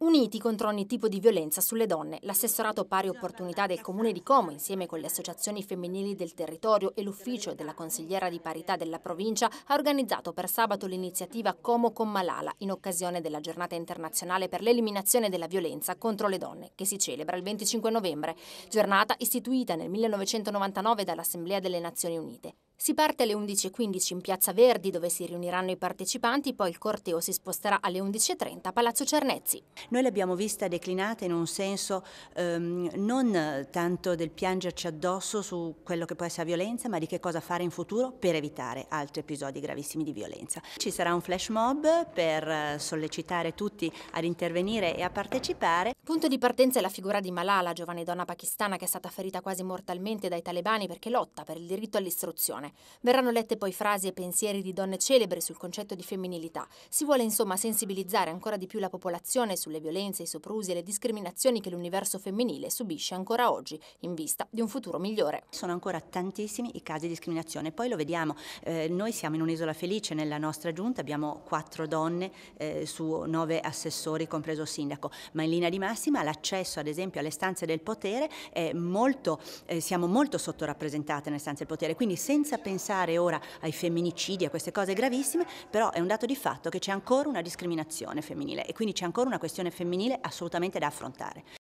Uniti contro ogni tipo di violenza sulle donne, l'assessorato pari opportunità del Comune di Como, insieme con le associazioni femminili del territorio e l'ufficio della consigliera di parità della provincia, ha organizzato per sabato l'iniziativa Como con Malala in occasione della giornata internazionale per l'eliminazione della violenza contro le donne, che si celebra il 25 novembre, giornata istituita nel 1999 dall'Assemblea delle Nazioni Unite. Si parte alle 11.15 in Piazza Verdi dove si riuniranno i partecipanti, poi il corteo si sposterà alle 11.30 a Palazzo Cernezzi. Noi l'abbiamo vista declinata in un senso ehm, non tanto del piangerci addosso su quello che può essere violenza, ma di che cosa fare in futuro per evitare altri episodi gravissimi di violenza. Ci sarà un flash mob per sollecitare tutti ad intervenire e a partecipare. Punto di partenza è la figura di Malala, giovane donna pakistana che è stata ferita quasi mortalmente dai talebani perché lotta per il diritto all'istruzione discussione. Verranno lette poi frasi e pensieri di donne celebri sul concetto di femminilità. Si vuole insomma sensibilizzare ancora di più la popolazione sulle violenze, i soprusi e le discriminazioni che l'universo femminile subisce ancora oggi, in vista di un futuro migliore. Sono ancora tantissimi i casi di discriminazione, poi lo vediamo. Eh, noi siamo in un'isola felice nella nostra giunta, abbiamo quattro donne eh, su nove assessori, compreso sindaco, ma in linea di massima l'accesso ad esempio alle stanze del potere è molto, eh, siamo molto sottorappresentate nelle stanze del potere, quindi senza senza pensare ora ai femminicidi, a queste cose gravissime, però è un dato di fatto che c'è ancora una discriminazione femminile e quindi c'è ancora una questione femminile assolutamente da affrontare.